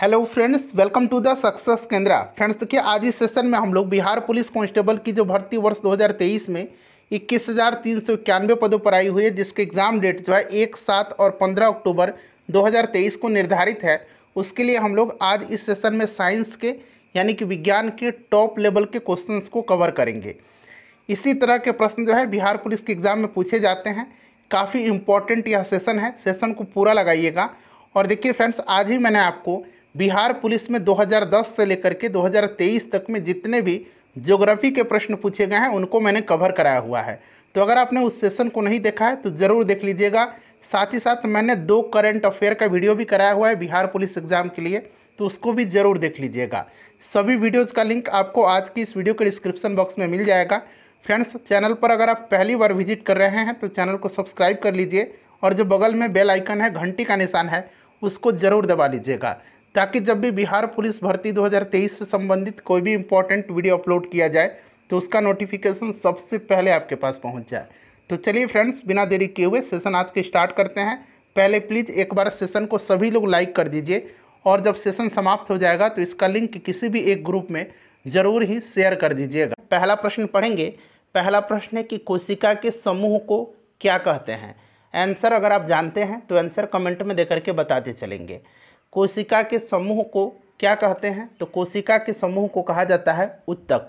hello friends welcome to the success Kendra friends देखिए आज इस सेशन में हम लोग बिहार पुलिस कांस्टेबल की जो भर्ती वर्ष 2023 में इक्कीस हज़ार तीन सौ इक्यानवे पदों पर आई हुई है जिसके एग्ज़ाम डेट जो है एक सात और पंद्रह अक्टूबर 2023 को निर्धारित है उसके लिए हम लोग आज इस सेशन में साइंस के यानी कि विज्ञान के टॉप लेवल के क्वेश्चन को कवर करेंगे इसी तरह के प्रश्न जो है बिहार पुलिस के एग्ज़ाम में पूछे जाते हैं काफ़ी इम्पोर्टेंट यह सेशन है सेशन को पूरा लगाइएगा और देखिए फ्रेंड्स आज ही मैंने आपको बिहार पुलिस में 2010 से लेकर के 2023 तक में जितने भी ज्योग्राफी के प्रश्न पूछे गए हैं उनको मैंने कवर कराया हुआ है तो अगर आपने उस सेशन को नहीं देखा है तो ज़रूर देख लीजिएगा साथ ही साथ मैंने दो करंट अफेयर का वीडियो भी कराया हुआ है बिहार पुलिस एग्जाम के लिए तो उसको भी ज़रूर देख लीजिएगा सभी वीडियोज़ का लिंक आपको आज की इस वीडियो के डिस्क्रिप्शन बॉक्स में मिल जाएगा फ्रेंड्स चैनल पर अगर आप पहली बार विजिट कर रहे हैं तो चैनल को सब्सक्राइब कर लीजिए और जो बगल में बेल आइकन है घंटी का निशान है उसको ज़रूर दबा लीजिएगा ताकि जब भी बिहार पुलिस भर्ती 2023 से संबंधित कोई भी इम्पोर्टेंट वीडियो अपलोड किया जाए तो उसका नोटिफिकेशन सबसे पहले आपके पास पहुंच जाए तो चलिए फ्रेंड्स बिना देरी किए हुए सेशन आज के स्टार्ट करते हैं पहले प्लीज़ एक बार सेशन को सभी लोग लाइक कर दीजिए और जब सेशन समाप्त हो जाएगा तो इसका लिंक किसी भी एक ग्रुप में ज़रूर ही शेयर कर दीजिएगा पहला प्रश्न पढ़ेंगे पहला प्रश्न है कि कोशिका के समूह को क्या कहते हैं आंसर अगर आप जानते हैं तो आंसर कमेंट में दे करके बताते चलेंगे कोशिका के समूह को क्या कहते हैं तो कोशिका के समूह को कहा जाता है उत्तक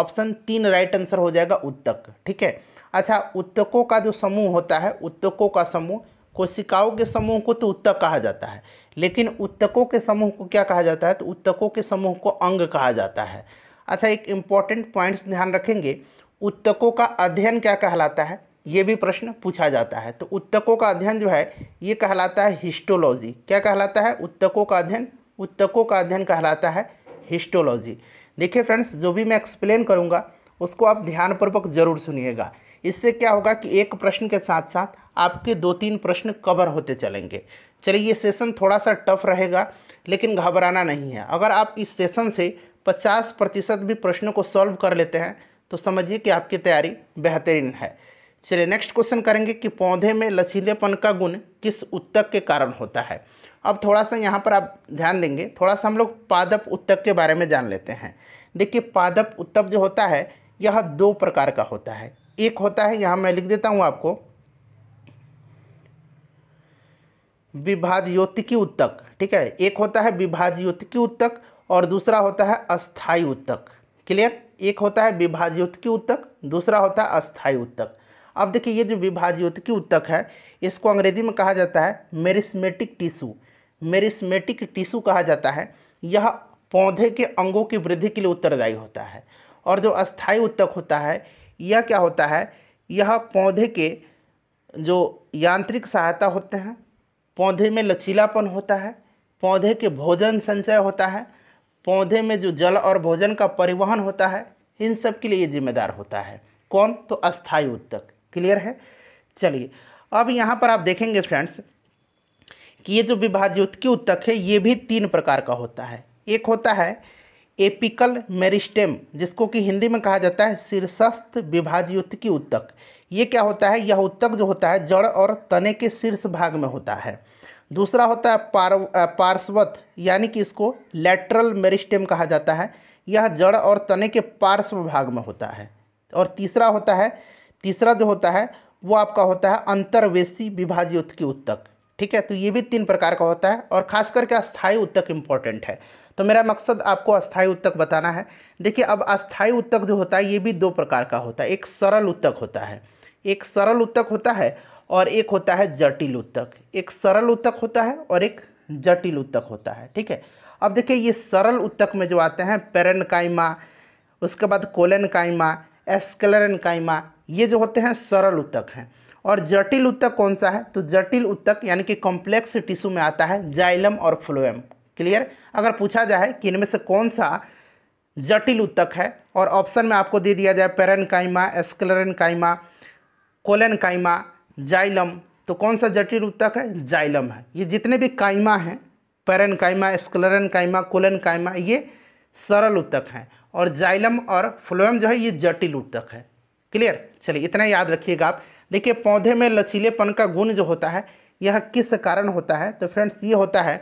ऑप्शन तीन राइट आंसर हो जाएगा उत्तक ठीक है अच्छा उत्तकों का जो समूह होता है उत्तकों का समूह कोशिकाओं के समूह को तो उत्तक कहा जाता है लेकिन उत्तकों के समूह को क्या कहा जाता है तो उत्तकों के समूह को अंग कहा जाता है अच्छा एक इम्पॉर्टेंट पॉइंट्स ध्यान रखेंगे उत्तकों का अध्ययन क्या कहलाता है ये भी प्रश्न पूछा जाता है तो उत्तकों का अध्ययन जो है ये कहलाता है हिस्टोलॉजी क्या कहलाता है उत्तकों का अध्ययन उत्तकों का अध्ययन कहलाता है हिस्टोलॉजी देखिए फ्रेंड्स जो भी मैं एक्सप्लेन करूँगा उसको आप ध्यानपूर्वक जरूर सुनिएगा इससे क्या होगा कि एक प्रश्न के साथ साथ आपके दो तीन प्रश्न कवर होते चलेंगे चलिए ये सेशन थोड़ा सा टफ रहेगा लेकिन घबराना नहीं है अगर आप इस सेशन से 50 प्रतिशत भी प्रश्नों को सॉल्व कर लेते हैं तो समझिए कि आपकी तैयारी बेहतरीन है चलिए नेक्स्ट क्वेश्चन करेंगे कि पौधे में लचीलेपन का गुण किस उत्तक के कारण होता है अब थोड़ा सा यहाँ पर आप ध्यान देंगे थोड़ा सा हम लोग पादप उत्तक के बारे में जान लेते हैं देखिए पादप उत्तक जो होता है यह दो प्रकार का होता है एक होता है यहाँ मैं लिख देता हूँ आपको विभाज्योतिकी उत्तक ठीक है एक होता है विभाज्योतिकी उत्तक और दूसरा होता है अस्थाई उत्तक क्लियर एक होता है विभाज्योतिकी उत्तक दूसरा होता है अस्थाई उत्तक अब देखिए ये जो विभाज्योतिकी उत्तक है इसको अंग्रेजी में कहा जाता है मेरिस्मेटिक टिशू मेरिस्मेटिक टिशू कहा जाता है यह पौधे के अंगों की वृद्धि के लिए उत्तरदायी होता है और जो अस्थायी उत्तक होता है यह क्या होता है यह पौधे के जो यांत्रिक सहायता होते हैं पौधे में लचीलापन होता है पौधे के भोजन संचय होता है पौधे में जो जल और भोजन का परिवहन होता है इन सब के लिए ये जिम्मेदार होता है कौन तो अस्थायी उत्तक क्लियर है चलिए अब यहाँ पर आप देखेंगे फ्रेंड्स कि ये जो की उत्तक है ये भी तीन प्रकार का होता है एक होता है एपिकल मेरिस्टेम जिसको कि हिंदी में कहा जाता है शीर्षस्थ की उत्तक ये क्या होता है यह उत्तक जो होता है जड़ और तने के शीर्ष भाग में होता है दूसरा होता है पार पार्श्वत यानी कि इसको लेटरल मेरिस्टेम कहा जाता है यह जड़ और तने के पार्श्व भाग में होता है और तीसरा होता है तीसरा जो होता है वो आपका होता है अंतर्वेशी विभाजी उत्तकी उत्तक ठीक है तो ये भी तीन प्रकार का होता है और खास करके अस्थायी उत्तक इम्पॉर्टेंट है तो मेरा मकसद आपको अस्थायी उत्तक बताना है देखिए अब अस्थायी उत्तक जो होता है ये भी दो प्रकार का होता है एक सरल उत्तक होता है एक सरल उत्तक होता है और एक होता है जटिल उत्तक एक सरल उत्तक होता है और एक जटिल उत्तक होता है ठीक है अब देखिए ये सरल उत्तक में जो आते हैं पेरनकाइमा उसके बाद कोलन एस्कलरनकाइमा ये जो होते हैं सरल उत्तक हैं और जटिल उत्तक कौन सा है तो जटिल उत्तक यानी कि कॉम्प्लेक्स टिश्यू में आता है जाइलम और फ्लोएम क्लियर अगर पूछा जाए कि इनमें से कौन सा जटिल उत्तक है और ऑप्शन में आपको दे दिया जाए पेरन काइमा एस्कलरन काइमा कोलन काइमा जाइलम तो कौन सा जटिल उत्तक है जाइलम है ये जितने भी काइमा हैं पेरन काइमा एस्कलरन काइमा कोलन काइमा ये सरल उत्तक हैं और जाइलम और फ्लोएम जो है ये जटिल उत्तक है क्लियर चलिए इतना याद रखिएगा आप देखिए पौधे में लचीलेपन का गुण जो होता है यह किस कारण होता है तो फ्रेंड्स ये होता है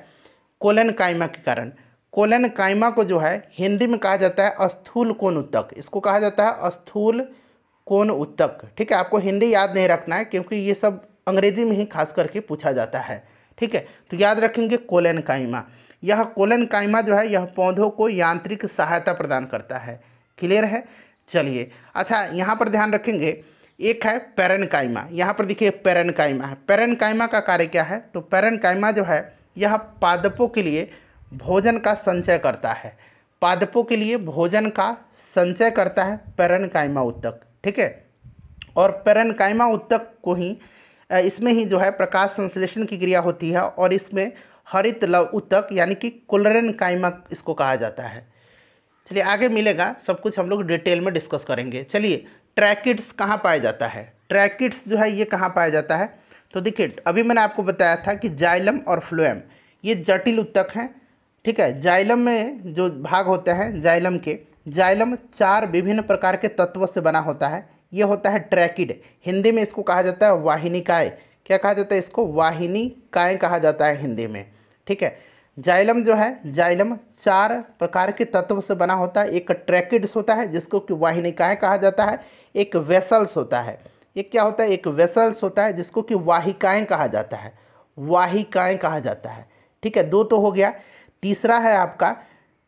कोलन कायमा के कारण कोलन कायमा को जो है हिंदी में कहा जाता है अस्थूल कोण उत्तक इसको कहा जाता है अस्थूल कोण उत्तक ठीक है आपको हिंदी याद नहीं रखना है क्योंकि ये सब अंग्रेजी में ही खास करके पूछा जाता है ठीक है तो याद रखेंगे कोलन कायमा यह कोलन कायमा जो है यह पौधों को यांत्रिक सहायता प्रदान करता है क्लियर है चलिए अच्छा यहाँ पर ध्यान रखेंगे एक है पेरनकाइमा यहाँ पर देखिए पेरनकाइमा है पेरनकाइमा का कार्य क्या है तो पेरनकाइमा जो है यह पादपों के लिए भोजन का संचय करता है पादपों के लिए भोजन का संचय करता है पेरनकाइमा उत्तक ठीक है और पेरनकाइमा उत्तक को ही इसमें ही जो है प्रकाश संश्लेषण की क्रिया होती है और इसमें हरित लव उत्तक यानी कि कुलरन कायमा इसको कहा जाता है चलिए आगे मिलेगा सब कुछ हम लोग डिटेल में डिस्कस करेंगे चलिए ट्रैकिड्स कहाँ पाया जाता है ट्रैकिड्स जो है ये कहाँ पाया जाता है तो देखिए अभी मैंने आपको बताया था कि जाइलम और फ्लोएम ये जटिल उत्तक हैं ठीक है जाइलम में जो भाग होते हैं जाइलम के जाइलम चार विभिन्न प्रकार के तत्वों से बना होता है ये होता है ट्रैकिड हिंदी में इसको कहा जाता है वाहिनी काय क्या कहा जाता है इसको वाहिनी काय कहा जाता है हिंदी में ठीक है जाइलम जो है जाइलम चार प्रकार के तत्व से बना होता है एक ट्रैकिड्स होता है जिसको कि वाहिनिकाएँ कहा जाता है एक वेसल्स होता है ये क्या होता है एक वेसल्स होता है जिसको कि वाहिकाएँ कहा जाता है वाहिकाएँ कहा जाता है ठीक है दो तो हो गया तीसरा है आपका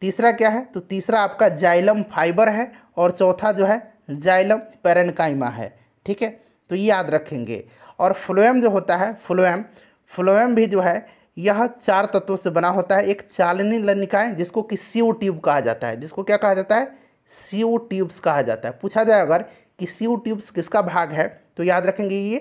तीसरा क्या है तो तीसरा आपका जाइलम फाइबर है और चौथा जो है जाइलम पेरनकाइमा है ठीक है तो ये याद रखेंगे और फ्लोएम जो होता है फ्लोएम फ्लोएम भी जो है यह चार तत्वों से बना होता है एक चालनी निकाय जिसको कि सीओ ट्यूब कहा जाता है जिसको क्या कहा जाता है सीओ ट्यूब्स कहा जाता है पूछा जाए अगर कि सीओ ट्यूब्स किसका भाग है तो याद रखेंगे ये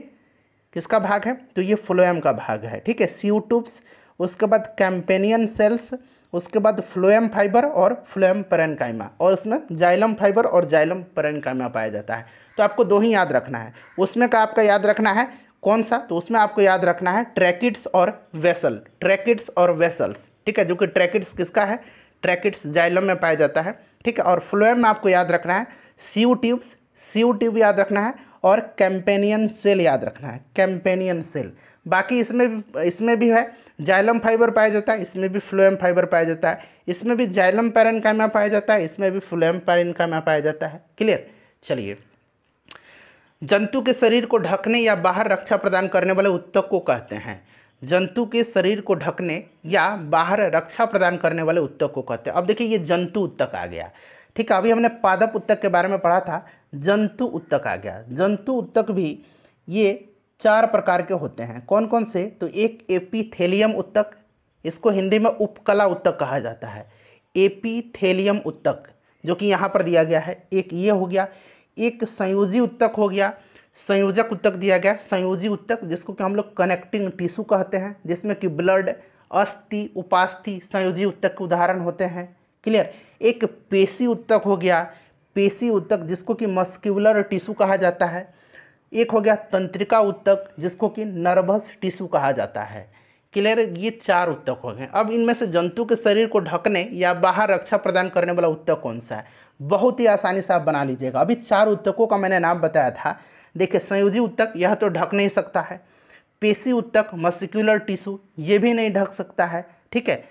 किसका भाग है तो ये फ्लोएम का भाग है ठीक है सीओ ट्यूब्स उसके बाद कैंपेनियन सेल्स उसके बाद फ्लोएम फाइबर और फ्लोएम परनकाइमा और उसमें जाइलम फाइबर और जाइलम परनकाइमा पाया जाता है तो आपको दो ही याद रखना है उसमें का आपका याद रखना है कौन सा तो उसमें आपको याद रखना है ट्रैकिट्स और वेसल ट्रैकिट्स और वेसल्स ठीक है जो कि ट्रैकिट्स किसका है ट्रैकिट्स जाइलम में पाया जाता है ठीक है और फ्लोएम में आपको याद रखना है सीव ट्यूब्स सीव ट्यूब याद रखना है और कैंपेनियन सेल याद रखना है कैंपेनियन सेल बाकी इसमें भी इसमें भी है जाइलम फाइबर पाया जाता है इसमें भी फ्लोएम फाइबर पाया जाता है इसमें भी जाइलम पैरन पाया जाता है इसमें भी फ्लोएम पैरन पाया जाता है क्लियर चलिए जंतु के शरीर को ढकने या बाहर रक्षा प्रदान करने वाले उत्तक को कहते हैं जंतु के शरीर को ढकने या बाहर रक्षा प्रदान करने वाले उत्तक को कहते हैं अब देखिए ये जंतु उत्तक आ गया ठीक है अभी हमने पादप उत्तक के बारे में पढ़ा था जंतु उत्तक आ गया जंतु उत्तक भी ये चार प्रकार के होते हैं कौन कौन से तो एक एपीथेलियम उत्तक इसको हिंदी में उपकला उत्तक कहा जाता है एपीथेलियम उत्तक जो कि यहाँ पर दिया गया है एक ये हो गया एक संयोजी उत्तक हो गया संयोजक उत्तक दिया गया संयोजी उत्तक जिसको कि हम लोग कनेक्टिंग टिश्यू कहते हैं जिसमें कि ब्लड अस्थि उपास्थि संयोजी उत्तक के उदाहरण होते हैं क्लियर एक पेशी उत्तक हो गया पेशी उत्तक जिसको कि मस्क्यूलर टिश्यू कहा जाता है एक हो गया तंत्रिका उत्तक जिसको कि नर्वस टिश्यू कहा जाता है क्लियर ये चार उत्तक हो गए अब इनमें से जंतु के शरीर को ढकने या बाहर रक्षा प्रदान करने वाला उत्तक कौन सा है बहुत ही आसानी से आप बना लीजिएगा अभी चार उत्तकों का मैंने नाम बताया था देखिए संयोजी उत्तक यह तो ढक नहीं सकता है पेशी उत्तक मस्कुलर टिश्यू ये भी नहीं ढक सकता है ठीक है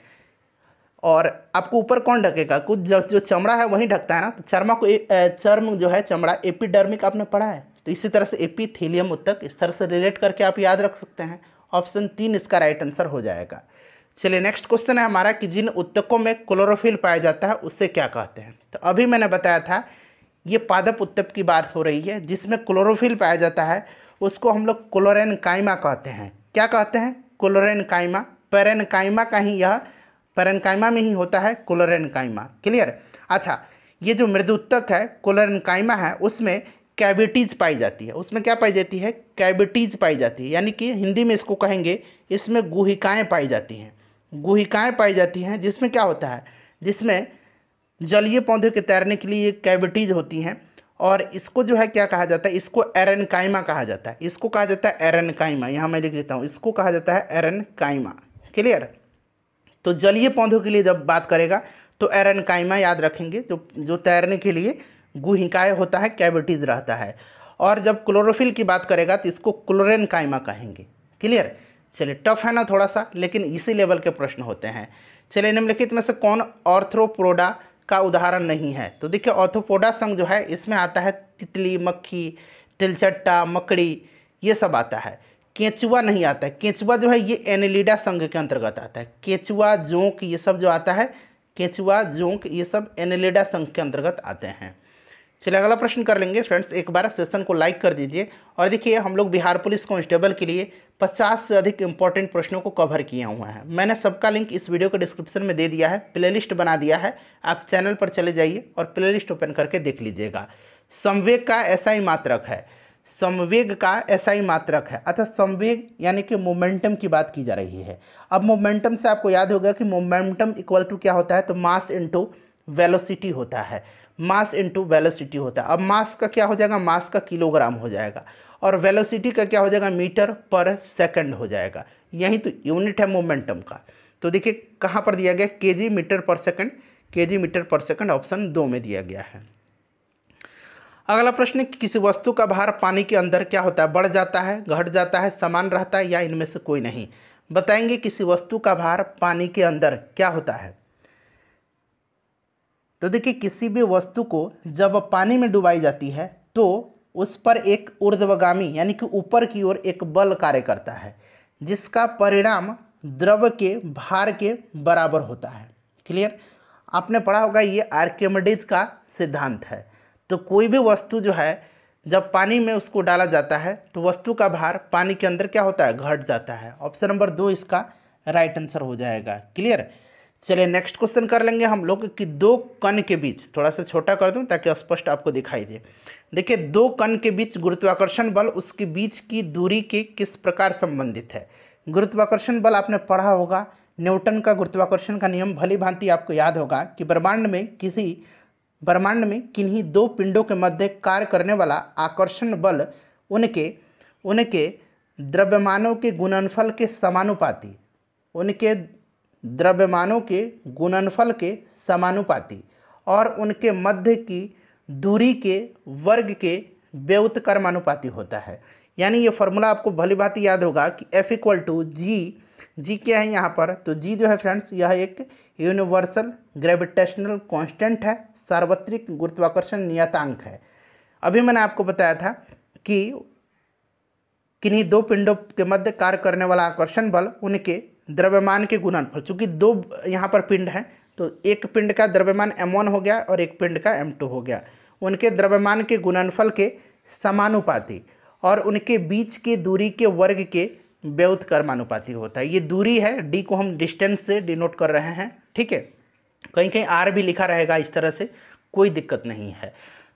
और आपको ऊपर कौन ढकेगा कुछ जो चमड़ा है वही ढकता है ना तो चर्मा को ए, चर्म जो है चमड़ा एपिडर्मिक आपने पढ़ा है तो इसी तरह से एपिथेलियम उत्तक इस तरह से रिलेट करके आप याद रख सकते हैं ऑप्शन तीन इसका राइट आंसर हो जाएगा चलिए नेक्स्ट क्वेश्चन है हमारा कि जिन उत्तकों में क्लोरोफिल पाया जाता है उससे क्या कहते हैं तो अभी मैंने बताया था ये पादप उत्तक की बात हो रही है जिसमें क्लोरोफिल पाया जाता है उसको हम लोग क्लोरेन काइमा कहते हैं क्या कहते हैं क्लोरेन काइमा पेरेन काइमा का ही यह पेरेन काइमा में ही होता है क्लोरेन काइमा क्लियर अच्छा ये जो मृदुत्तक है क्लोरेन काइमा है उसमें कैविटीज पाई जाती है उसमें क्या पाई जाती है कैविटीज पाई जाती है यानी कि हिंदी में इसको कहेंगे इसमें गुहिकाएँ पाई जाती हैं गुहिकाएँ पाई जाती हैं जिसमें क्या होता है जिसमें जलीय पौधे के तैरने के लिए कैविटीज होती हैं और इसको जो है क्या कहा जाता है इसको एरनकाइमा कहा जाता है इसको कहा जाता है एरनकाइमा यहाँ मैं लिख देता हूँ इसको कहा जाता है एरनकाइमा क्लियर तो जलीय पौधों के लिए जब बात करेगा तो एरनकाइमा याद रखेंगे जो जो तैरने के लिए गुहिकाएँ होता है कैविटीज़ रहता है और जब क्लोरोफिल की बात करेगा तो इसको क्लोरेनकाइमा कहेंगे क्लियर चलिए टफ है ना थोड़ा सा लेकिन इसी लेवल के प्रश्न होते हैं चलिए निम्नलिखित में से कौन ऑर्थ्रोप्रोडा का उदाहरण नहीं है तो देखिए ऑर्थोपोडा संघ जो है इसमें आता है तितली मक्खी तिलचट्टा मकड़ी ये सब आता है केंचुआ नहीं आता है केंचुआ जो है ये एनिलीडा संघ के अंतर्गत आता है केंचुआ जोंक ये सब जो आता है केंचुआ जोंक ये सब एनिलीडा संघ के अंतर्गत आते हैं चलिए अगला प्रश्न कर लेंगे फ्रेंड्स एक बार सेशन को लाइक कर दीजिए और देखिए हम लोग बिहार पुलिस कांस्टेबल के लिए 50 से अधिक इंपॉर्टेंट प्रश्नों को कवर किया हुआ है मैंने सबका लिंक इस वीडियो के डिस्क्रिप्शन में दे दिया है प्लेलिस्ट बना दिया है आप चैनल पर चले जाइए और प्ले ओपन करके देख लीजिएगा संवेग का ऐसा ही मात्रक है संवेग का ऐसा ही मात्रक है अर्थात संवेग यानी कि मोमेंटम की बात की जा रही है अब मोमेंटम से आपको याद होगा कि मोमेंटम इक्वल टू क्या होता है तो मास इंटू वेलोसिटी होता है मास इंटू वेलोसिटी होता है अब मास का क्या हो जाएगा मास का किलोग्राम हो जाएगा और वेलोसिटी का क्या हो जाएगा मीटर पर सेकंड हो जाएगा यही तो यूनिट है मोमेंटम का तो देखिए कहाँ पर दिया गया के मीटर पर सेकंड के मीटर पर सेकंड ऑप्शन दो में दिया गया है अगला प्रश्न किसी वस्तु का भार पानी के अंदर क्या होता है बढ़ जाता है घट जाता है समान रहता है या इनमें से कोई नहीं बताएंगे किसी वस्तु का भार पानी के अंदर क्या होता है तो देखिए किसी भी वस्तु को जब पानी में डुबाई जाती है तो उस पर एक ऊर्ध्वगामी यानी कि ऊपर की ओर एक बल कार्य करता है जिसका परिणाम द्रव के भार के बराबर होता है क्लियर आपने पढ़ा होगा ये आर्किमिडीज का सिद्धांत है तो कोई भी वस्तु जो है जब पानी में उसको डाला जाता है तो वस्तु का भार पानी के अंदर क्या होता है घट जाता है ऑप्शन नंबर दो इसका राइट आंसर हो जाएगा क्लियर चलिए नेक्स्ट क्वेश्चन कर लेंगे हम लोग कि दो कण के बीच थोड़ा सा छोटा कर दूं ताकि स्पष्ट आपको दिखाई दे देखिए दो कण के बीच गुरुत्वाकर्षण बल उसके बीच की दूरी के किस प्रकार संबंधित है गुरुत्वाकर्षण बल आपने पढ़ा होगा न्यूटन का गुरुत्वाकर्षण का नियम भली भांति आपको याद होगा कि ब्रह्मांड में किसी ब्रह्मांड में किन्हीं दो पिंडों के मध्य कार्य करने वाला आकर्षण बल उनके उनके द्रव्यमानों के गुणनफल के समानुपाती उनके द्रव्यमानों के गुणनफल के समानुपाती और उनके मध्य की दूरी के वर्ग के व्यवतकर्मानुपाती होता है यानी ये फॉर्मूला आपको भली भांति याद होगा कि F equal to G G क्या है यहाँ पर तो जी जो है फ्रेंड्स यह एक यूनिवर्सल ग्रेविटेशनल कांस्टेंट है सार्वत्रिक गुरुत्वाकर्षण नियतांक है अभी मैंने आपको बताया था कि किन्हीं दो पिंडों के मध्य कार्य करने वाला आकर्षण बल उनके द्रव्यमान के गुणनफल चूँकि दो यहाँ पर पिंड हैं तो एक पिंड का द्रव्यमान m1 हो गया और एक पिंड का m2 हो गया उनके द्रव्यमान के गुणनफल के समानुपाती और उनके बीच के दूरी के वर्ग के व्यवत्कर्मानुपाती होता है ये दूरी है डी को हम डिस्टेंस से डिनोट कर रहे हैं ठीक है कहीं कहीं आर भी लिखा रहेगा इस तरह से कोई दिक्कत नहीं है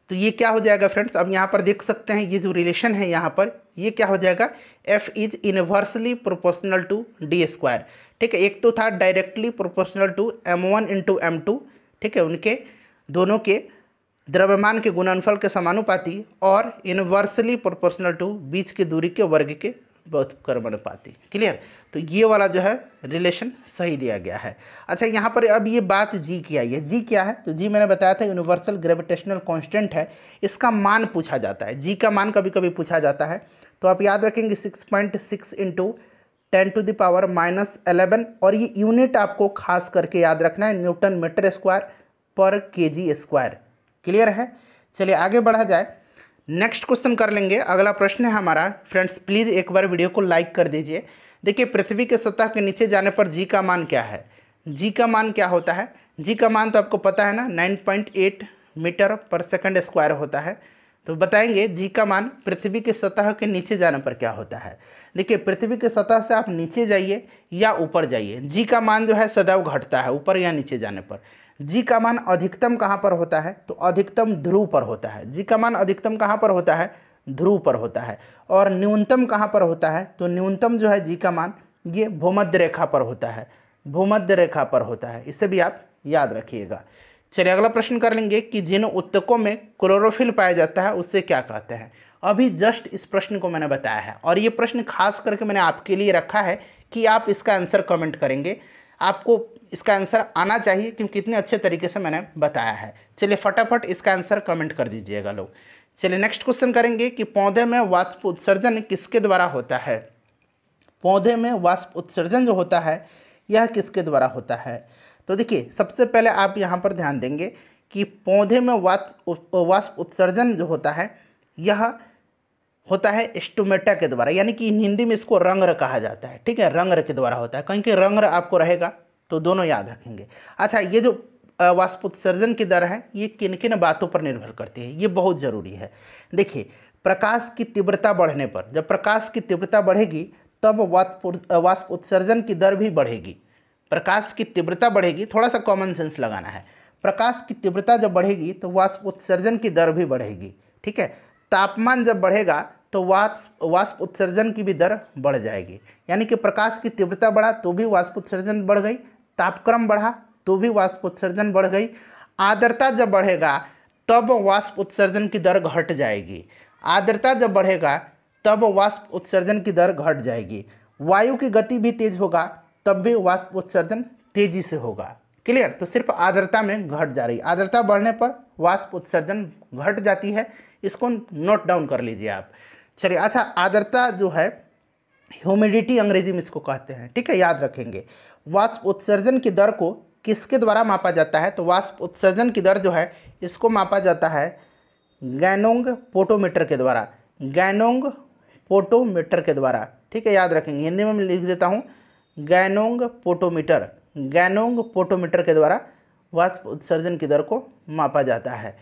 तो ये क्या हो जाएगा फ्रेंड्स अब यहाँ पर देख सकते हैं ये जो रिलेशन है यहाँ पर ये क्या हो जाएगा F is inversely proportional to D square ठीक है एक तो था directly proportional to M one into M two ठीक है उनके दोनों के द्रव्यमान के गुणनफल के समानुपाती और इनवर्सली प्रोपोर्शनल टू बीच की दूरी के वर्ग के कर्मण पाती क्लियर तो ये वाला जो है रिलेशन सही दिया गया है अच्छा यहाँ पर अब ये बात जी की आई है जी क्या है तो जी मैंने बताया था यूनिवर्सल ग्रेविटेशनल कांस्टेंट है इसका मान पूछा जाता है जी का मान कभी कभी पूछा जाता है तो आप याद रखेंगे six point six into ten to the power minus eleven और ये यूनिट आपको खास करके याद रखना है न्यूटन मीटर स्क्वायर पर के स्क्वायर क्लियर है चलिए आगे बढ़ा जाए नेक्स्ट क्वेश्चन कर लेंगे अगला प्रश्न है हमारा फ्रेंड्स प्लीज़ एक बार वीडियो को लाइक कर दीजिए देखिए पृथ्वी के सतह के नीचे जाने पर जी का मान क्या है जी का मान क्या होता है जी का मान तो आपको पता है ना nine point eight metre per second square होता है तो बताएंगे जी का मान पृथ्वी के सतह के नीचे जाने पर क्या होता है देखिए पृथ्वी के सतह से आप नीचे जाइए या ऊपर जाइए जी का मान जो है सदैव घटता है ऊपर या नीचे जाने पर जी का मान अधिकतम कहाँ पर होता है तो अधिकतम ध्रुव पर होता है जी का मान अधिकतम कहाँ पर होता है ध्रुव पर होता है और न्यूनतम कहाँ पर होता है तो न्यूनतम जो है जी का मान ये भूमध्य रेखा पर होता है भूमध्य रेखा पर होता है इसे भी आप याद रखिएगा चलिए अगला प्रश्न कर लेंगे कि जिन उत्तकों में क्लोरोफिल पाया जाता है उससे क्या कहते हैं अभी जस्ट इस प्रश्न को मैंने बताया है और ये प्रश्न खास करके मैंने आपके लिए रखा है कि आप इसका आंसर कमेंट करेंगे आपको इसका आंसर आना चाहिए क्योंकि कितने अच्छे तरीके से मैंने बताया है चलिए फटाफट इसका आंसर कमेंट कर दीजिएगा लोग चलिए नेक्स्ट क्वेश्चन करेंगे कि पौधे में वाष्प उत्सर्जन किसके द्वारा होता है पौधे में वाष्प उत्सर्जन जो होता है यह किसके द्वारा होता है तो देखिए सबसे पहले आप यहाँ पर ध्यान देंगे कि पौधे में वाष्प वाष्प उत्सर्जन जो होता है यह होता है स्टोमेटा के द्वारा यानी कि हिंदी में इसको रंग्र कहा जाता है ठीक है रंग्र के द्वारा होता है कहीं के रंग्र आपको रहेगा तो दोनों याद रखेंगे अच्छा ये जो वास्पोत्सर्जन की दर है ये किन किन बातों पर निर्भर करती है ये बहुत ज़रूरी है देखिए प्रकाश की तीव्रता बढ़ने पर जब प्रकाश की तीव्रता बढ़ेगी तब वाष्प उत्सर्जन की दर भी बढ़ेगी प्रकाश की तीव्रता बढ़ेगी थोड़ा सा कॉमन सेंस लगाना है प्रकाश की तीव्रता जब बढ़ेगी तो वाष्प उत्सर्जन की दर भी बढ़ेगी ठीक है तापमान जब बढ़ेगा तो वाष्प वाष्प उत्सर्जन की भी दर बढ़ जाएगी यानी कि प्रकाश की तीव्रता बढ़ा तो भी वाष्प उत्सर्जन बढ़ गई तापक्रम बढ़ा तो भी वाष्प उत्सर्जन बढ़ गई आर्द्रता जब बढ़ेगा तब वाष्प उत्सर्जन की दर घट जाएगी आर्द्रता जब बढ़ेगा तब वाष्प उत्सर्जन की दर घट जाएगी वायु की गति भी तेज होगा तब भी वाष्प उत्सर्जन तेजी से होगा क्लियर तो सिर्फ आर्द्रता में घट जा रही आर्द्रता बढ़ने पर वाष्प उत्सर्जन घट जाती है इसको नोट डाउन कर लीजिए आप चलिए अच्छा आर्द्रता जो है ह्यूमिडिटी अंग्रेजी में इसको कहते हैं ठीक है याद रखेंगे वाष्प उत्सर्जन की दर को किसके द्वारा मापा जाता है तो वाष्प उत्सर्जन की दर जो है इसको मापा जाता है गैनोंग पोटोमीटर के द्वारा गैनोंग पोटोमीटर के द्वारा ठीक है याद रखेंगे हिंदी में मैं लिख देता हूँ गैनोंग पोटोमीटर गैनोंग पोटोमीटर के द्वारा वाष्प उत्सर्जन की दर को मापा जाता है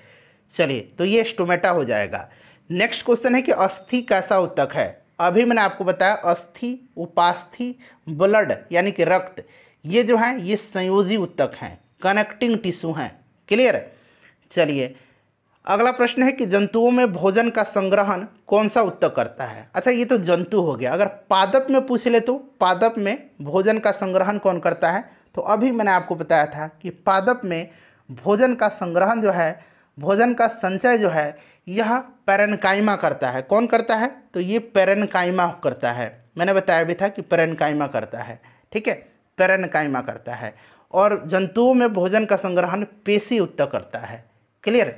चलिए तो ये स्टोमेटा हो जाएगा नेक्स्ट क्वेश्चन है कि अस्थि कैसा उत्तक है अभी मैंने आपको बताया अस्थि उपास्थि ब्लड यानी कि रक्त ये जो हैं ये संयोजी उत्तक हैं कनेक्टिंग टिश्यू हैं क्लियर चलिए अगला प्रश्न है कि जंतुओं में भोजन का संग्रहण कौन सा उत्तक करता है अच्छा ये तो जंतु हो गया अगर पादप में पूछ ले तो पादप में भोजन का संग्रहण कौन करता है तो अभी मैंने आपको बताया था कि पादप में भोजन का संग्रहण जो है भोजन का संचय जो है यह पेरनकाइमा करता है कौन करता है तो ये पेरनकाइमा करता है मैंने बताया भी था कि पेरनकाइमा करता है ठीक है पेरनकाइमा करता है और जंतुओं में भोजन का संग्रहण पेशी उत्तर करता है क्लियर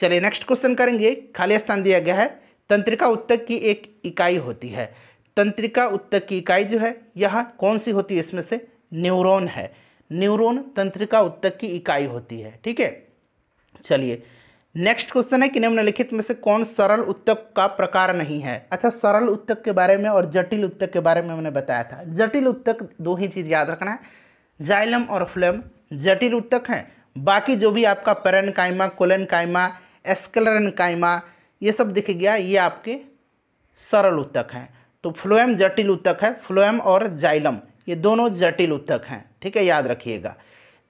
चलिए नेक्स्ट क्वेश्चन करेंगे खाली स्थान दिया गया है तंत्रिका उत्तक की एक इकाई होती है तंत्रिका उत्तक की इकाई जो है यह कौन सी होती है इसमें से न्यूरॉन है न्यूरॉन तंत्रिका उत्तक की इकाई होती है ठीक है चलिए नेक्स्ट क्वेश्चन है कि निम्नलिखित में से कौन सरल उत्तक का प्रकार नहीं है अच्छा सरल उत्तक के बारे में और जटिल उत्तक के बारे में हमने बताया था जटिल उत्तक दो ही चीज़ याद रखना है जाइलम और फ्लम जटिल उत्तक हैं बाकी जो भी आपका पेरन कायमा कोलन कायमा एस्कलरन कायमा ये सब दिख गया ये आपके सरल उत्तक हैं तो फ्लोएम जटिल उत्तक है फ्लोएम और जाइलम ये दोनों जटिल उत्तक हैं ठीक है याद रखिएगा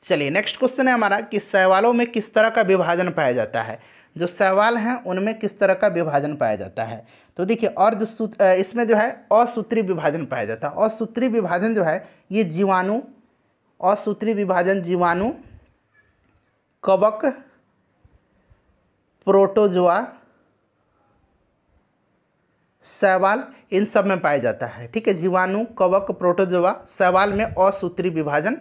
चलिए नेक्स्ट क्वेश्चन है हमारा कि सवालों में किस तरह का विभाजन पाया जाता है जो सवाल हैं उनमें किस तरह का विभाजन पाया जाता है तो देखिए जो इसमें जो है असूत्री विभाजन पाया जाता है असूत्री विभाजन जो है ये जीवाणु असूत्री विभाजन जीवाणु कवक प्रोटोजोआ सवाल इन सब में पाया जाता है ठीक है जीवाणु कवक प्रोटोजोआ सवाल में असूत्री विभाजन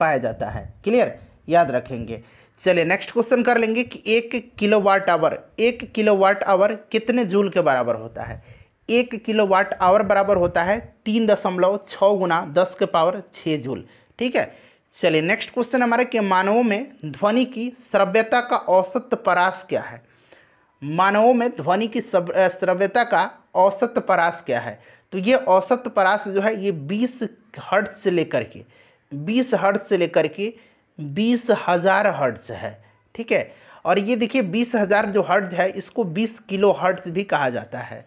पाया जाता है क्लियर याद रखेंगे चलिए नेक्स्ट क्वेश्चन कर लेंगे कि एक किलो वाट आवर एक किलो वाट आवर कितने जूल के बराबर होता है एक किलो वाट आवर बराबर होता है तीन दशमलव छः गुना दस के पावर छः जूल ठीक है चलिए नेक्स्ट क्वेश्चन हमारा कि मानवों में ध्वनि की श्रव्यता का औसत परास क्या है मानवों में ध्वनि की श्रव्यता का औसत परास क्या है तो ये औसत परास जो है ये बीस हर्ट से लेकर के बीस हर्ट्ज से लेकर के बीस हज़ार हर्ट्ज है ठीक है और ये देखिए बीस हज़ार जो हर्ट्ज है इसको बीस किलो हर्ट्ज भी कहा जाता है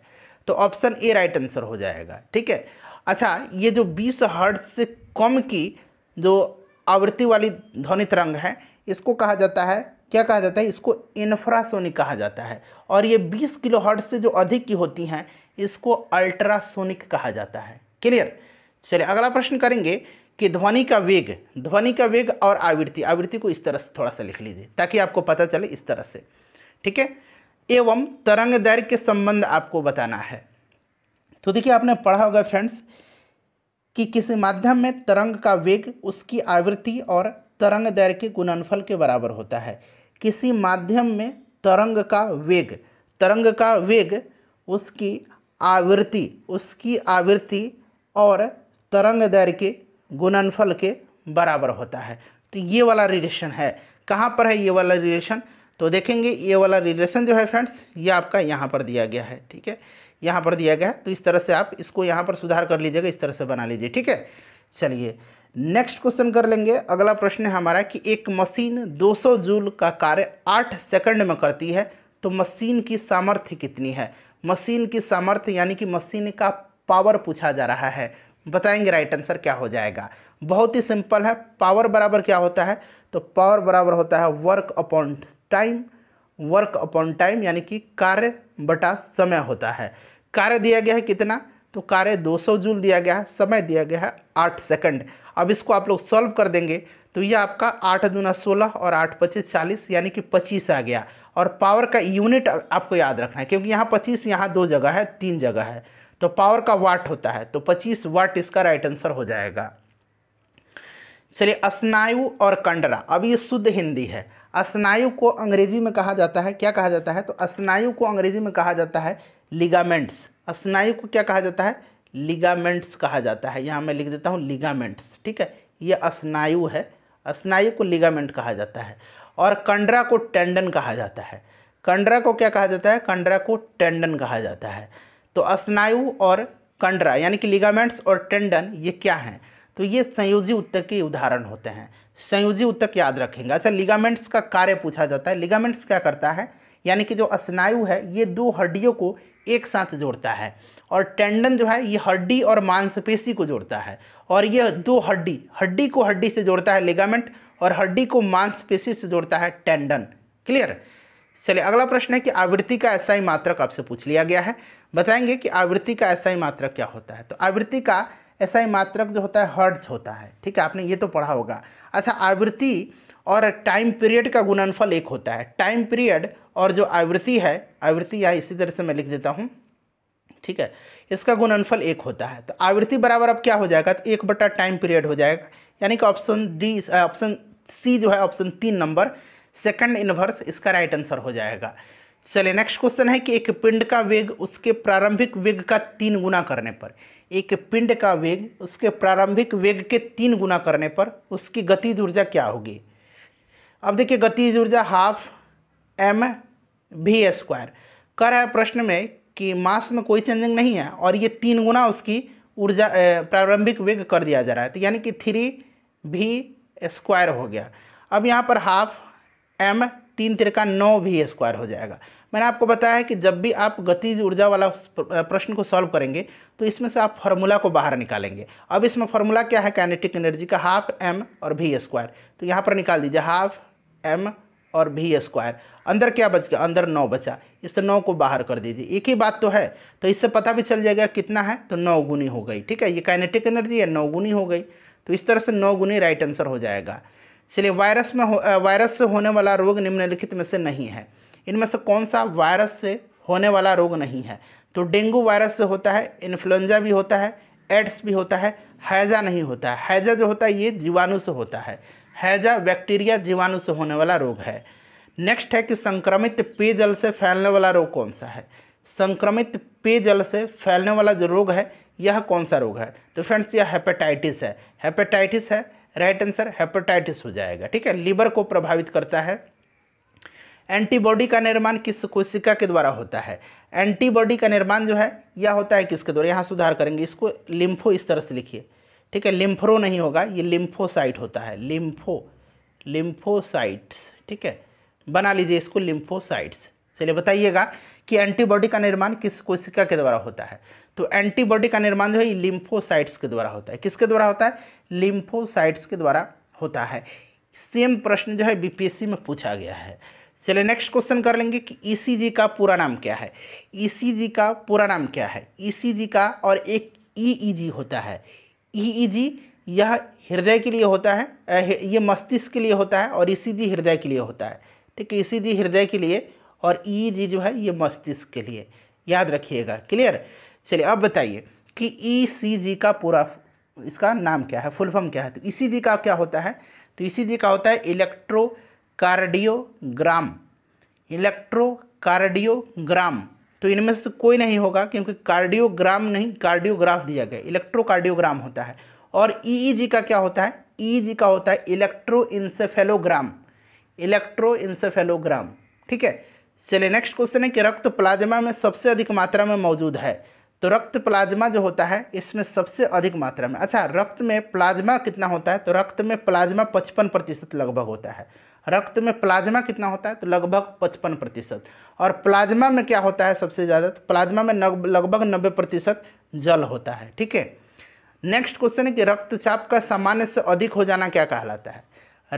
तो ऑप्शन ए राइट आंसर हो जाएगा ठीक है अच्छा ये जो बीस हर्ट्ज से कम की जो आवृत्ति वाली ध्वनि तरंग है इसको कहा जाता है क्या कहा जाता है इसको इन्फ्रासोनिक कहा जाता है और ये बीस किलो हर्ट से जो अधिक की होती हैं इसको अल्ट्रासोनिक कहा जाता है क्लियर चलिए अगला प्रश्न करेंगे कि ध्वनि का वेग ध्वनि का वेग और आवृत्ति आवृत्ति को इस तरह से थोड़ा सा लिख लीजिए ताकि आपको पता चले इस तरह से ठीक है एवं तरंग दैर्घ्य के संबंध आपको बताना है तो देखिए आपने पढ़ा होगा फ्रेंड्स कि किसी माध्यम में तरंग का वेग उसकी आवृत्ति और तरंग दैर्घ्य के गुणनफल के बराबर होता है किसी माध्यम में तरंग का वेग तरंग का वेग उसकी आवृत्ति उसकी आवृत्ति और तरंग दैर्घ्य के गुणनफल के बराबर होता है तो ये वाला रिलेशन है कहाँ पर है ये वाला रिलेशन तो देखेंगे ये वाला रिलेशन जो है फ्रेंड्स ये आपका यहाँ पर दिया गया है ठीक है यहाँ पर दिया गया है तो इस तरह से आप इसको यहाँ पर सुधार कर लीजिएगा इस तरह से बना लीजिए ठीक है चलिए नेक्स्ट क्वेश्चन कर लेंगे अगला प्रश्न है हमारा कि एक मशीन 200 जूल का कार्य 8 सेकंड में करती है तो मशीन की सामर्थ्य कितनी है मशीन की सामर्थ्य यानी कि मशीन का पावर पूछा जा रहा है बताएंगे राइट आंसर क्या हो जाएगा बहुत ही सिंपल है पावर बराबर क्या होता है तो पावर बराबर होता है work upon time work upon time यानी कि कार्य बटा समय होता है कार्य दिया गया है कितना तो कार्य 200 जूल दिया गया है समय दिया गया है आठ सेकंड अब इसको आप लोग सॉल्व कर देंगे तो ये आपका आठ दूना सोलह और आठ पच्चीस चालीस यानी कि पच्चीस आ गया और पावर का यूनिट आपको याद रखना है क्योंकि यहाँ पच्चीस यहाँ दो जगह है तीन जगह है तो पावर का वाट होता है तो 25 वाट इसका राइट आंसर हो जाएगा चलिए स्नायु और कंडरा अब ये शुद्ध हिंदी है स्नायु को अंग्रेजी में कहा जाता है क्या कहा जाता है तो स्नायु को अंग्रेजी में कहा जाता है लिगामेंट्स स्नायु को क्या कहा जाता है लिगामेंट्स कहा जाता है यहाँ मैं लिख देता हूँ लिगामेंट्स ठीक है ये स्नायु है स्नायु को लिगामेंट कहा जाता है और कंडरा को टेंडन कहा जाता है कंडरा को क्या कहा जाता है कंडरा को टेंडन कहा जाता है तो स्नायु और कंडरा यानी कि लिगामेंट्स और टेंडन ये क्या हैं तो ये संयोजी उत्तक के उदाहरण होते हैं संयोजी उत्तक याद रखेंगे अच्छा लिगामेंट्स का कार्य पूछा जाता है लिगामेंट्स क्या करता है यानी कि जो स्नायु है ये दो हड्डियों को एक साथ जोड़ता है और टेंडन जो है ये हड्डी और मांसपेशी को जोड़ता है और ये दो हड्डी हड्डी को हड्डी से जोड़ता है लिगामेंट और हड्डी को मांसपेशी से जोड़ता है टेंडन क्लियर चलिए अगला प्रश्न है कि आवृत्ति का ऐसा ही मात्रक आपसे पूछ लिया गया है बताएंगे कि आवृत्ति का एसआई मात्रक क्या होता है तो आवृत्ति का एसआई मात्रक जो होता है हर्ड्स होता है ठीक है आपने ये तो पढ़ा होगा अच्छा आवृत्ति और टाइम पीरियड का गुणनफल एक होता है टाइम पीरियड और जो आवृत्ति है आवृत्ति या इसी तरह से मैं लिख देता हूँ ठीक है इसका गुणनफल एक होता है तो आवृत्ति बराबर अब क्या हो जाएगा तो एक बटा टाइम पीरियड हो जाएगा यानी कि ऑप्शन डी ऑप्शन सी जो है ऑप्शन तीन नंबर सेकंड इनवर्स इसका राइट आंसर हो जाएगा चलिए नेक्स्ट क्वेश्चन है कि एक पिंड का वेग उसके प्रारंभिक वेग का तीन गुना करने पर एक पिंड का वेग उसके प्रारंभिक वेग के तीन गुना करने पर उसकी गतिज ऊर्जा क्या होगी अब देखिए गतिज ऊर्जा हाफ एम भी स्क्वायर कह रहा है प्रश्न में कि मास में कोई चेंजिंग नहीं है और ये तीन गुना उसकी ऊर्जा प्रारंभिक वेग कर दिया जा रहा है तो यानी कि थ्री भी स्क्वायर हो गया अब यहाँ पर हाफ एम तीन तिरका नौ भी स्क्वायर हो जाएगा मैंने आपको बताया है कि जब भी आप गतिज ऊर्जा वाला प्रश्न को सॉल्व करेंगे तो इसमें से आप फार्मूला को बाहर निकालेंगे अब इसमें फार्मूला क्या है कैनेटिक एनर्जी का हाफ एम और भी स्क्वायर तो यहाँ पर निकाल दीजिए हाफ एम और भी स्क्वायर अंदर क्या बच गया अंदर नौ बचा इससे नौ को बाहर कर दीजिए एक ही बात तो है तो इससे पता भी चल जाएगा कितना है तो नौ गुनी हो गई ठीक है ये काइनेटिक एनर्जी है नौ गुनी हो गई तो इस तरह से नौ गुनी राइट आंसर हो जाएगा चलिए वायरस में वायरस से होने वाला रोग निम्नलिखित में से नहीं है इनमें से कौन सा वायरस से होने वाला रोग नहीं है तो डेंगू वायरस से होता है इन्फ्लुएंजा भी होता है एड्स भी होता है हैजा नहीं होता है हैजा जो होता है ये जीवाणु से होता है हैजा बैक्टीरिया जीवाणु से होने वाला रोग है नेक्स्ट है कि संक्रमित पेयजल से फैलने वाला रोग कौन सा है संक्रमित पेयजल से फैलने वाला जो रोग है यह कौन सा रोग है तो फ्रेंड्स यह हेपेटाइटिस है हेपेटाइटिस है राइट आंसर हेपेटाइटिस हो जाएगा ठीक है लीवर को प्रभावित करता है एंटीबॉडी का निर्माण किस कोशिका के द्वारा होता है एंटीबॉडी का निर्माण जो है यह होता है किसके द्वारा यहाँ सुधार करेंगे इसको लिम्फो इस तरह से लिखिए ठीक है लिम्फ्रो नहीं होगा ये लिम्फोसाइट होता है लिम्फो लिम्फोसाइट्स ठीक है बना लीजिए इसको लिम्फोसाइट्स चलिए बताइएगा कि एंटीबॉडी का निर्माण किस कोशिका के द्वारा होता है तो एंटीबॉडी का निर्माण जो है लिम्फोसाइट्स के द्वारा होता है किसके द्वारा होता है लिम्फोसाइट्स के द्वारा होता है सेम प्रश्न जो है बीपीएससी में पूछा गया है चलिए नेक्स्ट क्वेश्चन कर लेंगे कि ईसीजी का पूरा नाम क्या है ईसीजी का पूरा नाम क्या है ईसीजी का और एक ईईजी होता है ईईजी यह हृदय के लिए होता है ये मस्तिष्क के लिए होता है और ईसीजी हृदय के लिए होता है ठीक है ईसीजी हृदय के लिए और ईईजी जो है ये मस्तिष्क के लिए याद रखिएगा क्लियर चलिए अब बताइए कि ईसीजी का पूरा इसका नाम क्या है फुल फॉर्म क्या है तो ई का क्या होता है तो ई का होता है इलेक्ट्रोकार्डियोग्राम इलेक्ट्रोकार्डियोग्राम तो इनमें से कोई नहीं होगा क्योंकि कार्डियोग्राम नहीं कार्डियोग्राफ दिया गया इलेक्ट्रोकार्डियोग्राम होता है और ई e e का क्या होता है ई e का होता है इलेक्ट्रो इंसेफेलोग्राम इलेक्ट्रो इंसेफेलोग्राम ठीक है चलिए नेक्स्ट क्वेश्चन है कि रक्त प्लाज्मा में सबसे अधिक मात्रा में मौजूद है तो रक्त प्लाज्मा जो होता है इसमें सबसे अधिक मात्रा में अच्छा रक्त में प्लाज्मा कितना होता है तो रक्त में प्लाज्मा पचपन प्रतिशत लगभग होता है रक्त में प्लाज्मा कितना होता है तो लगभग पचपन प्रतिशत और प्लाज्मा में क्या होता है सबसे ज़्यादा तो प्लाज्मा में लगभग नब्बे प्रतिशत जल होता है ठीक है नेक्स्ट क्वेश्चन है कि रक्तचाप का सामान्य से अधिक हो जाना क्या कहलाता है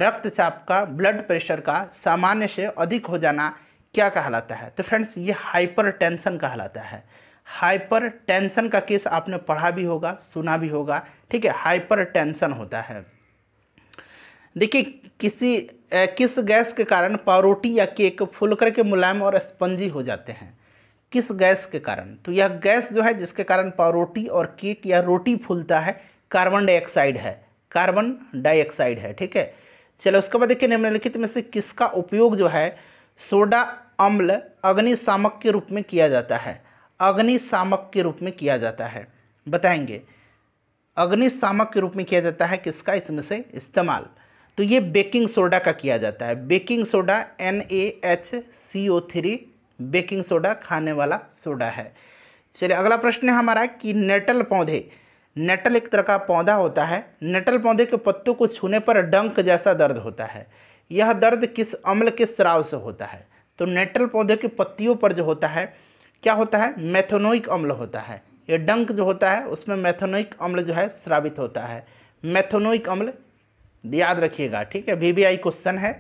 रक्तचाप का ब्लड प्रेशर का सामान्य से अधिक हो जाना क्या कहलाता है तो फ्रेंड्स ये हाइपर टेंशन कहलाता है हाइपर टेंशन का केस आपने पढ़ा भी होगा सुना भी होगा ठीक है हाइपर टेंशन होता है देखिए किसी किस गैस के कारण पावरोटी या केक फुलकर के मुलायम और स्पंजी हो जाते हैं किस गैस के कारण तो यह गैस जो है जिसके कारण पावरोटी और केक या रोटी फूलता है कार्बन डाइऑक्साइड है कार्बन डाइऑक्साइड है ठीक है चलो उसके बाद देखिए निम्नलिखित में से किसका उपयोग जो है सोडा अम्ल अग्निशामक के रूप में किया जाता है अग्निशामक के रूप में किया जाता है बताएंगे अग्निशामक के रूप में किया जाता है किसका इसमें से इस्तेमाल तो ये बेकिंग सोडा का किया जाता है baking soda N A H C O three baking soda खाने वाला सोडा है चलिए अगला प्रश्न है हमारा कि नेटल पौधे नेटल एक तरह का पौधा होता है नेटल पौधे के पत्तों को छूने पर डंक जैसा दर्द होता है यह दर्द किस अम्ल के स्राव से होता है तो नेटल पौधे की पत्तियों पर जो होता है क्या होता है मैथोनोइक अम्ल होता है ये डंक जो होता है उसमें मैथोनोइक अम्ल जो है श्रावित होता है मैथोनोइक अम्ल याद रखिएगा ठीक है वीवीआई क्वेश्चन है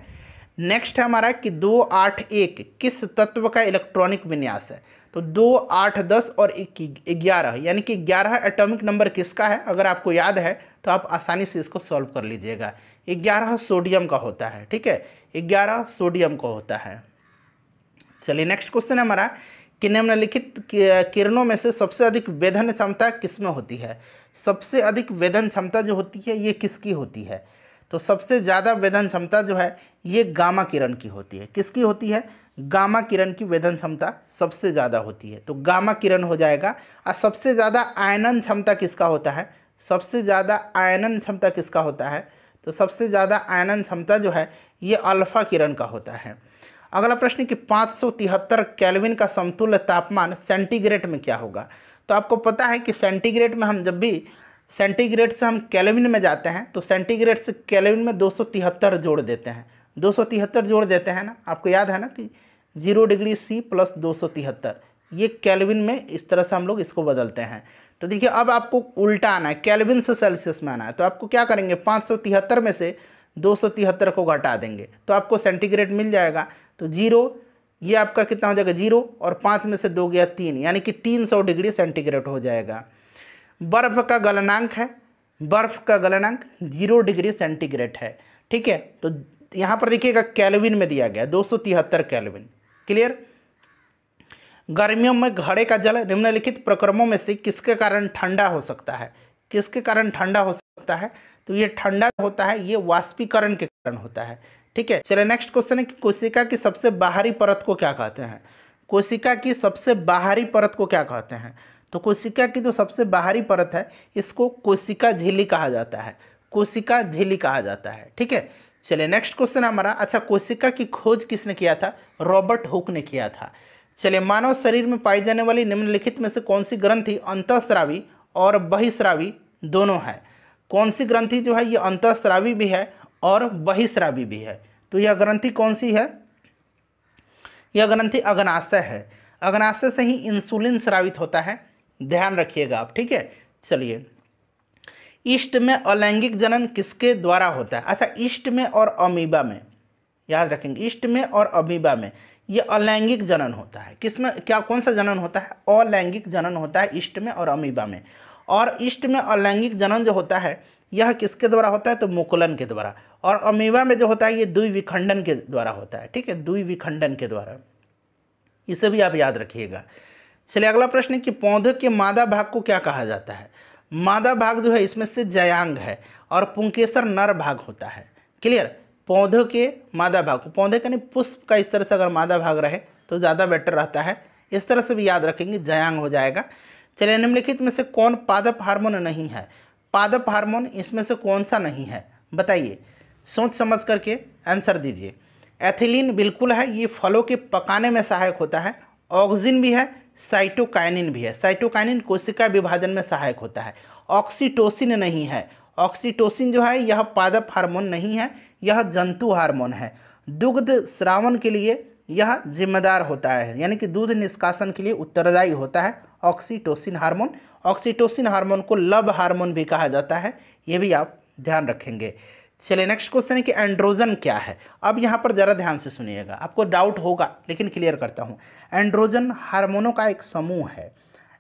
नेक्स्ट है हमारा कि दो आठ एक किस तत्व का इलेक्ट्रॉनिक विन्यास है तो दो आठ दस और ग्यारह यानी कि ग्यारह एटॉमिक नंबर किसका है अगर आपको याद है तो आप आसानी से इसको सॉल्व कर लीजिएगा ग्यारह सोडियम का होता है ठीक है ग्यारह सोडियम का होता है चलिए नेक्स्ट क्वेश्चन है हमारा कि निम्नलिखित किरणों में से सबसे अधिक वेधन क्षमता किसमें होती है सबसे अधिक वेधन क्षमता जो होती है ये किसकी होती है तो सबसे ज़्यादा वेधन क्षमता जो है ये गामा किरण की होती है किसकी होती है गामा किरण की वेधन क्षमता सबसे ज़्यादा होती है तो गामा किरण हो जाएगा और सबसे ज़्यादा आयनन क्षमता किसका होता है सबसे ज़्यादा आयनन क्षमता किसका होता है तो सबसे ज़्यादा आयनन क्षमता जो है ये अल्फ़ा किरण का होता है अगला प्रश्न कि पाँच सौ तिहत्तर कैलविन का समतुल्य तापमान सेंटीग्रेड में क्या होगा तो आपको पता है कि सेंटीग्रेड में हम जब भी सेंटीग्रेड से हम कैलविन में जाते हैं तो सेंटीग्रेड से कैलविन में दो सौ तिहत्तर जोड़ देते हैं दो सौ तिहत्तर जोड़ देते हैं ना आपको याद है ना कि जीरो डिग्री सी प्लस दो सौ तिहत्तर ये कैलविन में इस तरह से हम लोग इसको बदलते हैं तो देखिए अब आपको उल्टा आना है कैलविन से सेल्सियस में आना है तो आपको क्या करेंगे पाँच सौ तिहत्तर में से दो सौ तिहत्तर को घटा देंगे तो आपको सेंटीग्रेड मिल जाएगा तो जीरो ये आपका कितना हो जाएगा जीरो और पाँच में से दो गया तीन यानी कि तीन सौ डिग्री सेंटीग्रेड हो जाएगा बर्फ़ का गलनांक है बर्फ़ का गलनांक जीरो डिग्री सेंटीग्रेड है ठीक है तो यहाँ पर देखिएगा कैलविन में दिया गया दो सौ तिहत्तर कैलविन क्लियर गर्मियों में घड़े का जल निम्नलिखित प्रक्रमों में से किसके कारण ठंडा हो सकता है किसके कारण ठंडा हो सकता है तो ये ठंडा होता है ये वाष्पीकरण के कारण होता है ठीक है चलिए नेक्स्ट क्वेश्चन है कि कोशिका की सबसे बाहरी परत को क्या कहते हैं कोशिका की सबसे बाहरी परत को क्या कहते हैं तो कोशिका की जो सबसे बाहरी परत है इसको कोशिका झीली कहा जाता है कोशिका झीली कहा जाता है ठीक है चलिए नेक्स्ट क्वेश्चन हमारा अच्छा कोशिका की खोज किसने किया था रॉबर्ट हुक ने किया था चलिए मानव शरीर में पाई जाने वाली निम्नलिखित में से कौन सी ग्रंथि अंतःस्रावी और बहिस्रावी दोनों है कौन सी ग्रंथि जो है ये अंतःस्रावी भी है और बहिश्रावी भी है तो यह ग्रंथि कौन सी है यह ग्रंथि अग्नाशय है अग्नाशय से ही इंसुलिन स्रावित होता है ध्यान रखिएगा आप ठीक है चलिए इष्ट में अलैंगिक जनन किसके द्वारा होता है अच्छा इष्ट में और अमीबा में याद रखेंगे इष्ट में और अमीबा में यह अलैंगिक जनन होता है किसमें क्या कौन सा जनन होता है अलैंगिक जनन होता है इष्ट में और अमीबा में और ईस्ट में अलैंगिक जनन जो होता है यह किसके द्वारा होता है तो मुकुलन के द्वारा और अमीबा में जो होता है ये दुई विखंडन के द्वारा होता है ठीक है दुई विखंडन के द्वारा इसे भी आप याद रखिएगा चलिए अगला प्रश्न है कि पौधे के मादा भाग को क्या कहा जाता है मादा भाग जो है इसमें से जयांग है और पुंकेसर नर भाग होता है क्लियर पौधों के मादा भाग पौधे का नहीं पुष्प का इस तरह से अगर मादा भाग रहे तो ज़्यादा बेटर रहता है इस तरह से भी याद रखेंगे जयांग हो जाएगा चलिए निम्नलिखित में से कौन पादप हार्मोन नहीं है पादप हार्मोन इसमें से कौन सा नहीं है बताइए सोच समझ करके आंसर दीजिए एथिलीन बिल्कुल है ये फलों के पकाने में सहायक होता है ऑक्सिन भी है साइटोकाइनिन भी है साइटोकाइनिन कोशिका विभाजन में सहायक होता है ऑक्सीटोसिन नहीं है ऑक्सीटोसिन जो है यह पादप हार्मोन नहीं है यह जंतु हार्मोन है दुग्ध श्रावण के लिए यह जिम्मेदार होता है यानी कि दूध निष्कासन के लिए उत्तरदायी होता है ऑक्सीटोसिन हार्मोन ऑक्सीटोसिन हार्मोन को लव हार्मोन भी कहा जाता है ये भी आप ध्यान रखेंगे चलिए नेक्स्ट क्वेश्चन है कि एंड्रोजन क्या है अब यहाँ पर ज़रा ध्यान से सुनिएगा आपको डाउट होगा लेकिन क्लियर करता हूँ एंड्रोजन हार्मोनों का एक समूह है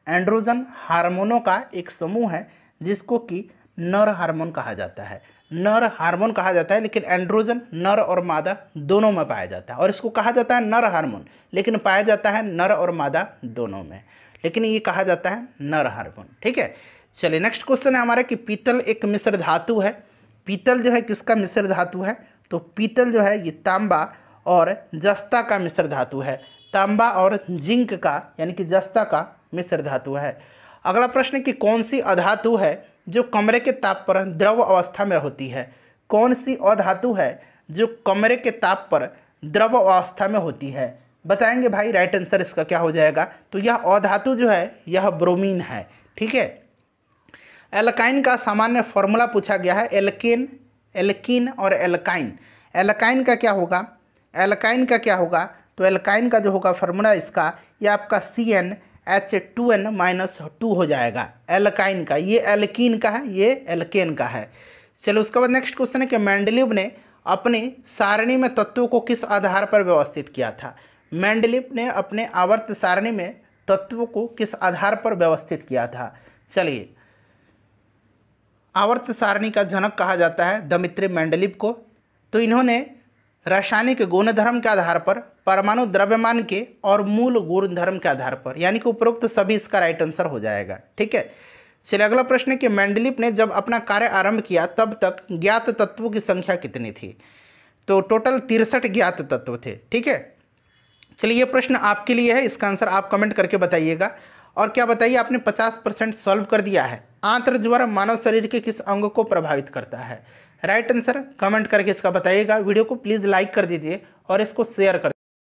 एंड्रोजन हार्मोनों का एक समूह है जिसको कि नर हार्मोन कहा जाता है नर हार्मोन कहा जाता है लेकिन एंड्रोजन नर और मादा दोनों में पाया जाता है और इसको कहा जाता है नर हार्मोन लेकिन पाया जाता है नर और मादा दोनों में लेकिन ये कहा जाता है नर हार्मोन ठीक है चलिए नेक्स्ट क्वेश्चन है हमारा कि पीतल एक मिश्र धातु है पीतल जो है किसका मिश्र धातु है तो पीतल जो है ये तांबा और जस्ता का मिश्र धातु है तांबा और जिंक का यानी कि जस्ता का मिश्र धातु है अगला प्रश्न कि कौन सी अधातु है जो कमरे के ताप पर द्रव अवस्था में होती है कौन सी अधातु है जो कमरे के ताप पर द्रव अवस्था में होती है बताएंगे भाई राइट आंसर इसका क्या हो जाएगा तो यह अधातु जो है यह ब्रोमीन है ठीक है एलकाइन का सामान्य फॉर्मूला पूछा गया है एल्केन एल्किन और एल्काइन एल्काइन का क्या होगा एल्काइन का क्या होगा तो एल्काइन का जो होगा फॉर्मूला इसका यह आपका C N H two N minus two हो जाएगा एल्काइन का ये एल्किन का है ये एल्केन का है चलो उसके बाद नेक्स्ट क्वेश्चन है कि मैंडलिव ने अपनी सारणी में तत्वों को किस आधार पर व्यवस्थित किया था मैंडलिप ने अपने आवर्त सारणी में तत्वों को किस आधार पर व्यवस्थित किया था चलिए आवर्त सारणी का जनक कहा जाता है दमित्री मैंडलिप को तो इन्होंने रासायनिक गुणधर्म के आधार पर परमाणु द्रव्यमान के और मूल गुणधर्म के आधार पर यानी कि उपरोक्त सभी इसका राइट आंसर हो जाएगा ठीक है चलिए अगला प्रश्न कि मैंडलिप ने जब अपना कार्य आरंभ किया तब तक ज्ञात तत्वों की संख्या कितनी थी तो टोटल तिरसठ ज्ञात तत्व थे ठीक है चलिए ये प्रश्न आपके लिए है इसका आंसर आप कमेंट करके बताइएगा और क्या बताइए आपने 50 परसेंट सॉल्व कर दिया है ज्वर मानव शरीर के किस अंग को प्रभावित करता है राइट आंसर कमेंट करके इसका बताइएगा वीडियो को प्लीज़ लाइक कर दीजिए और इसको शेयर कर